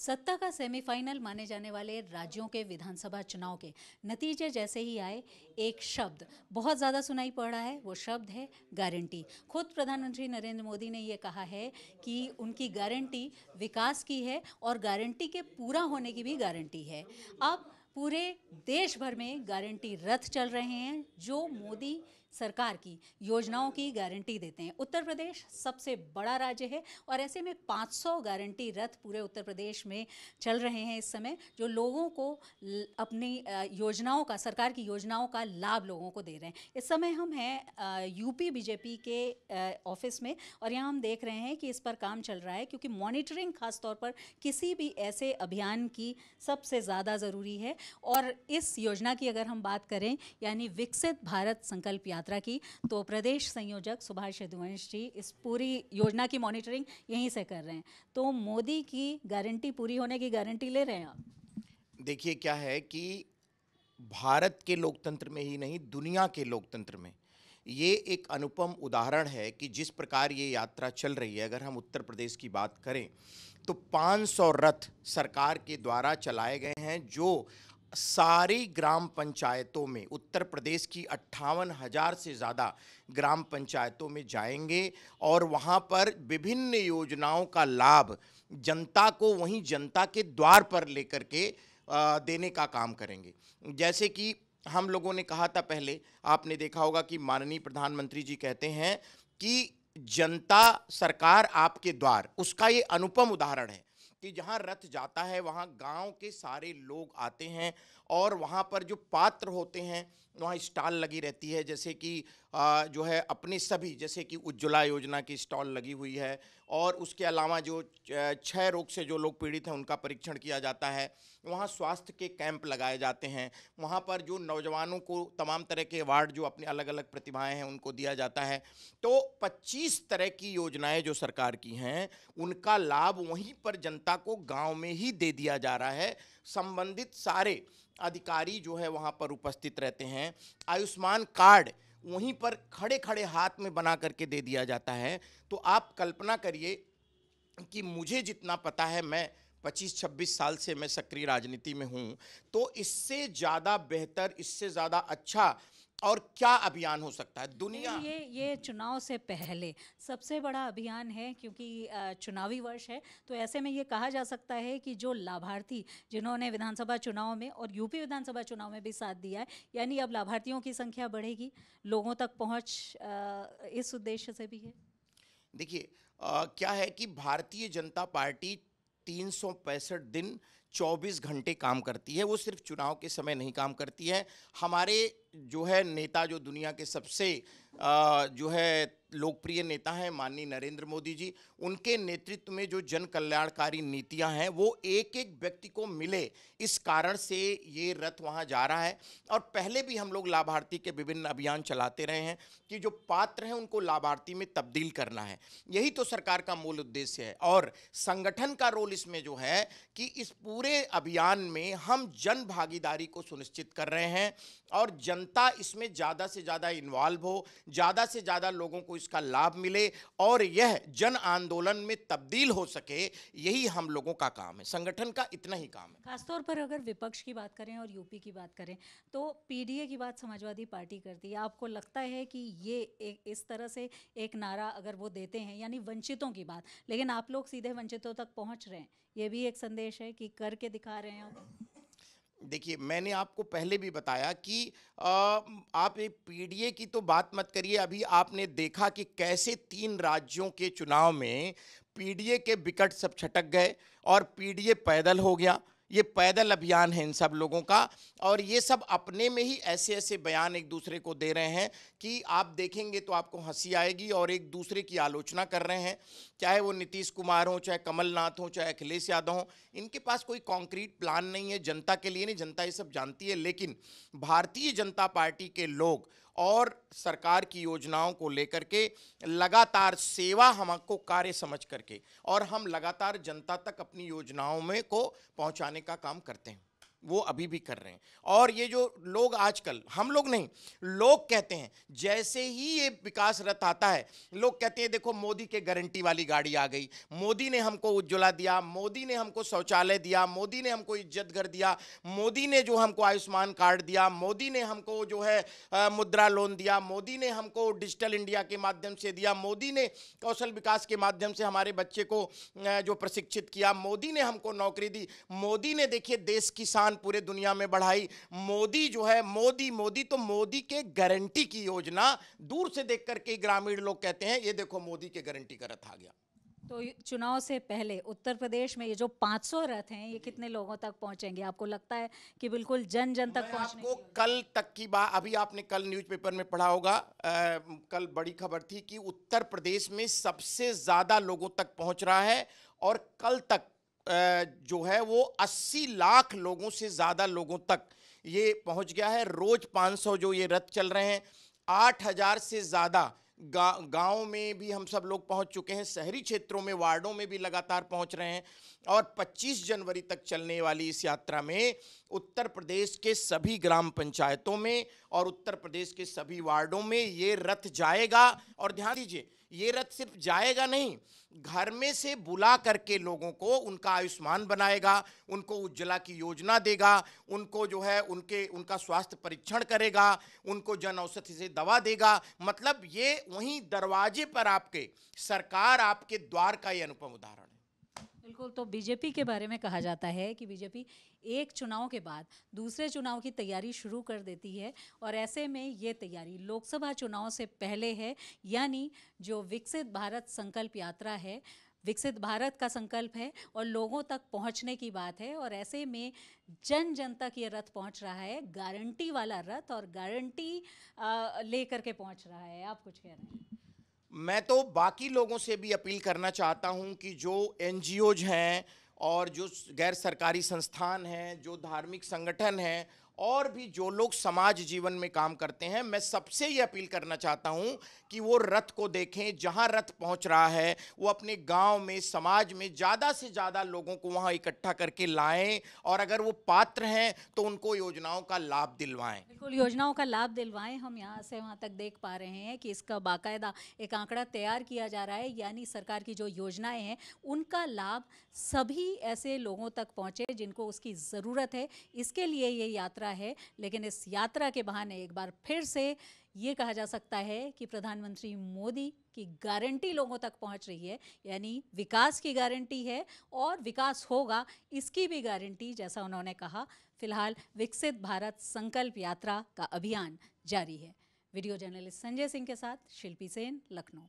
सत्ता का सेमीफाइनल माने जाने वाले राज्यों के विधानसभा चुनाव के नतीजे जैसे ही आए एक शब्द बहुत ज़्यादा सुनाई पड़ रहा है वो शब्द है गारंटी खुद प्रधानमंत्री नरेंद्र मोदी ने ये कहा है कि उनकी गारंटी विकास की है और गारंटी के पूरा होने की भी गारंटी है अब पूरे देश भर में गारंटी रथ चल रहे हैं जो मोदी सरकार की योजनाओं की गारंटी देते हैं उत्तर प्रदेश सबसे बड़ा राज्य है और ऐसे में 500 गारंटी रथ पूरे उत्तर प्रदेश में चल रहे हैं इस समय जो लोगों को अपनी योजनाओं का सरकार की योजनाओं का लाभ लोगों को दे रहे हैं इस समय हम हैं यूपी बीजेपी के ऑफिस में और यहाँ हम देख रहे हैं कि इस पर काम चल रहा है क्योंकि मॉनिटरिंग खासतौर पर किसी भी ऐसे अभियान की सबसे ज़्यादा ज़रूरी है और इस योजना की अगर हम बात करें यानी विकसित भारत संकल्प यात्रा यात्रा की तो प्रदेश संयोजक सुभाष यदुवंश जी इस पूरी योजना की मॉनिटरिंग यहीं से कर रहे हैं तो मोदी की गारंटी पूरी होने की गारंटी ले रहे हैं आप देखिए क्या है कि भारत के लोकतंत्र में ही नहीं दुनिया के लोकतंत्र में ये एक अनुपम उदाहरण है कि जिस प्रकार ये यात्रा चल रही है अगर हम उत्तर प्रदेश की बात करें तो 500 रथ सरकार के द्वारा चलाए गए हैं जो सारी ग्राम पंचायतों में उत्तर प्रदेश की अट्ठावन हज़ार से ज़्यादा ग्राम पंचायतों में जाएंगे और वहाँ पर विभिन्न योजनाओं का लाभ जनता को वहीं जनता के द्वार पर लेकर के देने का काम करेंगे जैसे कि हम लोगों ने कहा था पहले आपने देखा होगा कि माननीय प्रधानमंत्री जी कहते हैं कि जनता सरकार आपके द्वार उसका ये अनुपम उदाहरण है कि जहाँ रथ जाता है वहाँ गांव के सारे लोग आते हैं और वहाँ पर जो पात्र होते हैं वहाँ स्टॉल लगी रहती है जैसे कि जो है अपने सभी जैसे कि उज्ज्वला योजना की स्टॉल लगी हुई है और उसके अलावा जो छः रोग से जो लोग पीड़ित हैं उनका परीक्षण किया जाता है वहाँ स्वास्थ्य के कैंप लगाए जाते हैं वहाँ पर जो नौजवानों को तमाम तरह के अवार्ड जो अपने अलग अलग प्रतिभाएं हैं उनको दिया जाता है तो 25 तरह की योजनाएं जो सरकार की हैं उनका लाभ वहीं पर जनता जनता को गांव में ही दे दिया जा रहा है संबंधित सारे अधिकारी जो है वहां पर उपस्थित रहते हैं आयुष्मान कार्ड वहीं पर खड़े खड़े हाथ में बना करके दे दिया जाता है तो आप कल्पना करिए कि मुझे जितना पता है मैं 25-26 साल से मैं सक्रिय राजनीति में हूँ तो इससे ज़्यादा बेहतर इससे ज़्यादा अच्छा और क्या अभियान हो सकता है दुनिया ये ये चुनाव से पहले सबसे बड़ा अभियान है क्योंकि चुनावी वर्ष है तो ऐसे में ये कहा जा सकता है कि जो लाभार्थी जिन्होंने विधानसभा चुनाव में और यूपी विधानसभा चुनाव में भी साथ दिया है यानी अब लाभार्थियों की संख्या बढ़ेगी लोगों तक पहुँच इस उद्देश्य से भी है देखिए क्या है कि भारतीय जनता पार्टी तीन दिन 24 घंटे काम करती है वो सिर्फ चुनाव के समय नहीं काम करती है हमारे जो है नेता जो दुनिया के सबसे जो है लोकप्रिय नेता हैं माननीय नरेंद्र मोदी जी उनके नेतृत्व में जो जन कल्याणकारी नीतियां हैं वो एक एक व्यक्ति को मिले इस कारण से ये रथ वहां जा रहा है और पहले भी हम लोग लाभार्थी के विभिन्न अभियान चलाते रहे हैं कि जो पात्र हैं उनको लाभार्थी में तब्दील करना है यही तो सरकार का मूल उद्देश्य है और संगठन का रोल इसमें जो है कि इस पूरे अभियान में हम जन भागीदारी को सुनिश्चित कर रहे हैं और जनता इसमें ज़्यादा से ज़्यादा इन्वॉल्व हो ज़्यादा से ज़्यादा लोगों को इसका लाभ मिले और यह जन आंदोलन में तब्दील हो सके यही हम लोगों का काम है संगठन का इतना ही काम है खासतौर पर अगर विपक्ष की बात करें और यूपी की बात करें तो पीडीए की बात समाजवादी पार्टी करती है आपको लगता है कि ये एक इस तरह से एक नारा अगर वो देते हैं यानी वंचितों की बात लेकिन आप लोग सीधे वंचितों तक पहुँच रहे हैं ये भी एक संदेश है कि करके दिखा रहे हैं देखिए मैंने आपको पहले भी बताया कि आ, आप एक पीडीए की तो बात मत करिए अभी आपने देखा कि कैसे तीन राज्यों के चुनाव में पीडीए के विकट सब छटक गए और पीडीए पैदल हो गया ये पैदल अभियान है इन सब लोगों का और ये सब अपने में ही ऐसे ऐसे बयान एक दूसरे को दे रहे हैं कि आप देखेंगे तो आपको हंसी आएगी और एक दूसरे की आलोचना कर रहे हैं चाहे वो नीतीश कुमार हों चाहे कमलनाथ हों चाहे अखिलेश यादव हों इनके पास कोई कॉन्क्रीट प्लान नहीं है जनता के लिए नहीं जनता ये सब जानती है लेकिन भारतीय जनता पार्टी के लोग और सरकार की योजनाओं को लेकर के लगातार सेवा हमको कार्य समझ करके और हम लगातार जनता तक अपनी योजनाओं में को पहुंचाने का काम करते हैं वो अभी भी कर रहे हैं और ये जो लोग आजकल हम लोग नहीं लोग कहते हैं जैसे ही ये विकास रथ आता है लोग कहते हैं देखो मोदी के गारंटी वाली गाड़ी आ गई मोदी ने हमको उज्ज्वला दिया मोदी ने हमको शौचालय दिया मोदी ने हमको इज्जत घर दिया मोदी ने जो हमको आयुष्मान कार्ड दिया मोदी ने हमको जो है आ, मुद्रा लोन दिया मोदी ने हमको डिजिटल इंडिया के माध्यम से दिया मोदी ने कौशल विकास के माध्यम से हमारे बच्चे को जो प्रशिक्षित किया मोदी ने हमको नौकरी दी मोदी ने देखिए देश किसान पहचान पूरे दुनिया में बढ़ाई मोदी जो है मोदी मोदी तो मोदी के गारंटी की योजना दूर से देख करके ग्रामीण लोग कहते हैं ये देखो मोदी के गारंटी का रथ आ गया तो चुनाव से पहले उत्तर प्रदेश में ये जो 500 रथ हैं ये कितने लोगों तक पहुंचेंगे आपको लगता है कि बिल्कुल जन जन तक आपको कल तक की बात अभी आपने कल न्यूज़पेपर में पढ़ा होगा आ, कल बड़ी खबर थी कि उत्तर प्रदेश में सबसे ज़्यादा लोगों तक पहुंच रहा है और कल तक जो है वो 80 लाख लोगों से ज़्यादा लोगों तक ये पहुंच गया है रोज़ 500 जो ये रथ चल रहे हैं 8000 से ज़्यादा गा गाँव में भी हम सब लोग पहुंच चुके हैं शहरी क्षेत्रों में वार्डों में भी लगातार पहुंच रहे हैं और 25 जनवरी तक चलने वाली इस यात्रा में उत्तर प्रदेश के सभी ग्राम पंचायतों में और उत्तर प्रदेश के सभी वार्डों में ये रथ जाएगा और ध्यान दीजिए ये रथ सिर्फ जाएगा नहीं घर में से बुला करके लोगों को उनका आयुष्मान बनाएगा उनको उज्ज्वला की योजना देगा उनको जो है उनके उनका स्वास्थ्य परीक्षण करेगा उनको जन औषधि से दवा देगा मतलब ये वहीं दरवाजे पर आपके सरकार आपके द्वार का ये अनुपम उदाहरण है बिल्कुल तो बीजेपी के बारे में कहा जाता है कि बीजेपी एक चुनाव के बाद दूसरे चुनाव की तैयारी शुरू कर देती है और ऐसे में ये तैयारी लोकसभा चुनाव से पहले है यानी जो विकसित भारत संकल्प यात्रा है विकसित भारत का संकल्प है और लोगों तक पहुंचने की बात है और ऐसे में जन जन तक ये रथ पहुंच रहा है गारंटी वाला रथ और गारंटी ले करके पहुंच रहा है आप कुछ कह रहे हैं मैं तो बाकी लोगों से भी अपील करना चाहता हूं कि जो एन हैं और जो गैर सरकारी संस्थान हैं जो धार्मिक संगठन हैं और भी जो लोग समाज जीवन में काम करते हैं मैं सबसे ये अपील करना चाहता हूँ कि वो रथ को देखें जहाँ रथ पहुँच रहा है वो अपने गांव में समाज में ज़्यादा से ज़्यादा लोगों को वहाँ इकट्ठा करके लाएं और अगर वो पात्र हैं तो उनको योजनाओं का लाभ दिलवाएं बिल्कुल योजनाओं का लाभ दिलवाएं हम यहाँ से वहाँ तक देख पा रहे हैं कि इसका बाकायदा एक आंकड़ा तैयार किया जा रहा है यानी सरकार की जो योजनाएँ हैं उनका लाभ सभी ऐसे लोगों तक पहुँचे जिनको उसकी ज़रूरत है इसके लिए ये यात्रा यात्रा है लेकिन इस यात्रा के बहाने एक बार फिर से ये कहा जा सकता है कि प्रधानमंत्री मोदी की गारंटी लोगों तक पहुंच रही है यानी विकास की गारंटी है और विकास होगा इसकी भी गारंटी जैसा उन्होंने कहा फिलहाल विकसित भारत संकल्प यात्रा का अभियान जारी है वीडियो जर्नलिस्ट संजय सिंह के साथ शिल्पी सेन लखनऊ